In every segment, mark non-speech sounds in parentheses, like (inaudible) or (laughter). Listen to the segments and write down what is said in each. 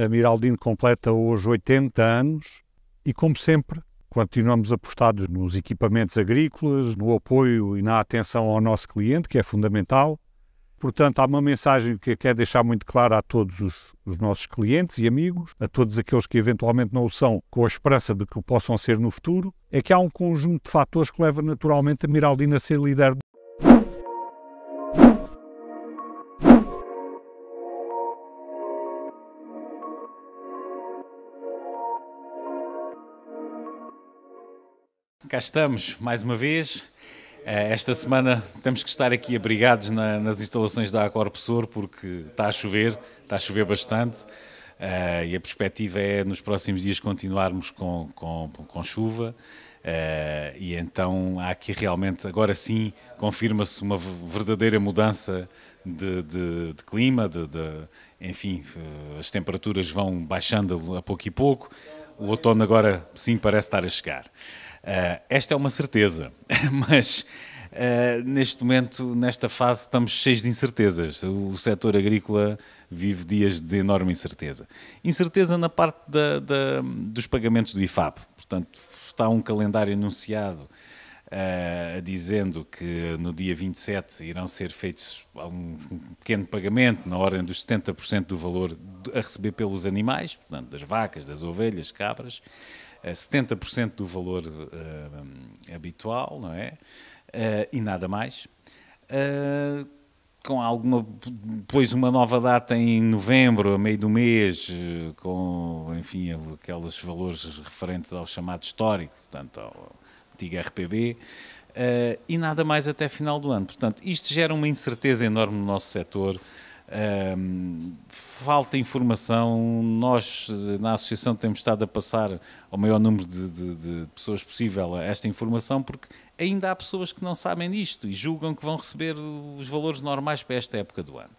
A Miraldino completa hoje 80 anos e, como sempre, continuamos apostados nos equipamentos agrícolas, no apoio e na atenção ao nosso cliente, que é fundamental. Portanto, há uma mensagem que quer deixar muito clara a todos os, os, nossos clientes e amigos, a todos aqueles que eventualmente não o são, com a esperança de que o possam ser no futuro, é que há um conjunto de fatores que leva naturalmente a Miraldina a ser líder cá estamos mais uma vez. Eh, esta semana temos que estar aqui abrigados na, nas instalações da Acorp Sur porque está a chover, está a chover bastante eh, e a perspectiva é nos próximos dias continuarmos com, com, com chuva. Eh, e então há aqui realmente, agora sim, confirma-se uma verdadeira mudança de, de, de clima, de, de, enfim, as temperaturas vão baixando a pouco e pouco. O outono agora sim parece estar a chegar. Eh, esta é uma certeza, (laughs) mas uh, neste momento, nesta fase, estamos cheios de incertezas. O, o setor agrícola vive dias de enorme incerteza. Incerteza na parte da, da, dos pagamentos do IFAP. Portanto, está um calendário anunciado Uh, dizendo que no dia 27 irão ser feitos um pequeno pagamento na ordem dos 70% do valor a receber pelos animais, portanto, das vacas, das ovelhas, cabras a 70% do valor uh, habitual, não é? Uh, e nada mais. Uh, com alguma, depois uma nova data em novembro, a meio do mês, com, enfim, aqueles valores referentes ao chamado histórico, portanto, ao antigo RPB, e nada mais até final do ano. Portanto, isto gera uma incerteza enorme no nosso setor, um, falta informação. Nós, na Associação, temos estado a passar ao maior número de, de, de, pessoas possível esta informação, porque ainda há pessoas que não sabem disto e julgam que vão receber os valores normais para esta época do ano.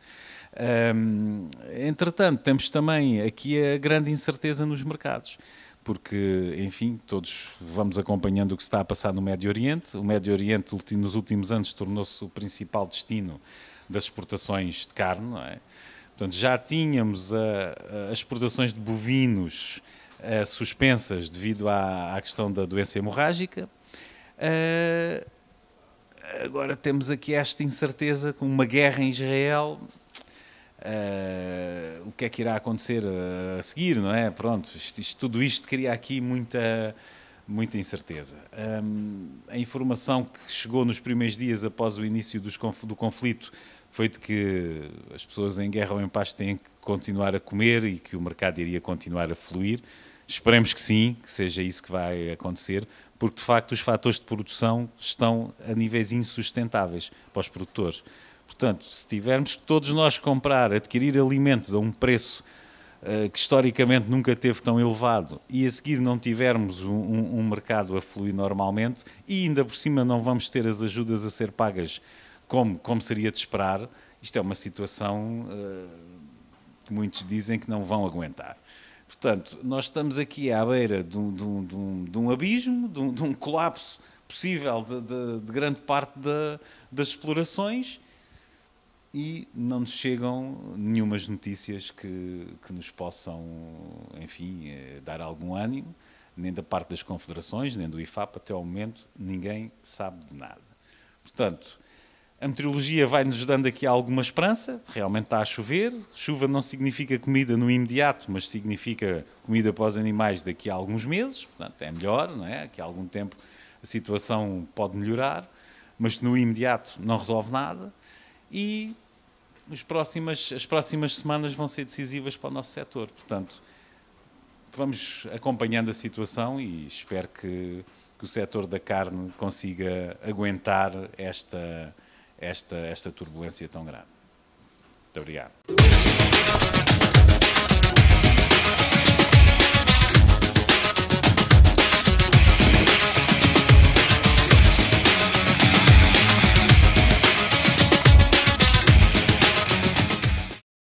Um, entretanto, temos também aqui a grande incerteza nos mercados porque, enfim, todos vamos acompanhando o que está a passar no Médio Oriente. O Médio Oriente, nos últimos anos, tornou-se o principal destino das exportações de carne, não é? Portanto, já tínhamos as exportações de bovinos a, eh, suspensas devido à, à, questão da doença hemorrágica. A, eh, agora temos aqui esta incerteza com uma guerra em Israel. Eh, o que é que irá acontecer a seguir, não é? Pronto, isto, isto, tudo isto cria aqui muita, muita incerteza. Um, ehm, a informação que chegou nos primeiros dias após o início dos, do conflito foi de que as pessoas em guerra ou em paz têm que continuar a comer e que o mercado iria continuar a fluir. Esperemos que sim, que seja isso que vai acontecer, porque de facto os fatores de produção estão a níveis insustentáveis para os produtores. Portanto, se tivermos que todos nós comprar, adquirir alimentos a um preço uh, que historicamente nunca teve tão elevado e a seguir não tivermos um, um mercado a fluir normalmente e ainda por cima não vamos ter as ajudas a ser pagas como, como seria de esperar, isto é uma situação uh, que muitos dizem que não vão aguentar. Portanto, nós estamos aqui à beira de um, de um, de um, de um abismo, de um, de um, colapso possível de, grande parte das explorações e não nos chegam nenhumas notícias que, que nos possam, enfim, eh, dar algum ânimo, nem da parte das confederações, nem do IFAP, até ao momento ninguém sabe de nada. Portanto, a meteorologia vai-nos dando aqui alguma esperança. Realmente está a chover. Chuva não significa comida no imediato, mas significa comida para os animais daqui a alguns meses. Portanto, é melhor, não é? Daqui a algum tempo a situação pode melhorar, mas no imediato não resolve nada. E as próximas, as próximas semanas vão ser decisivas para o nosso setor. Portanto, vamos acompanhando a situação e espero que, que o setor da carne consiga aguentar esta, esta, esta turbulência tão grande. Muito obrigado.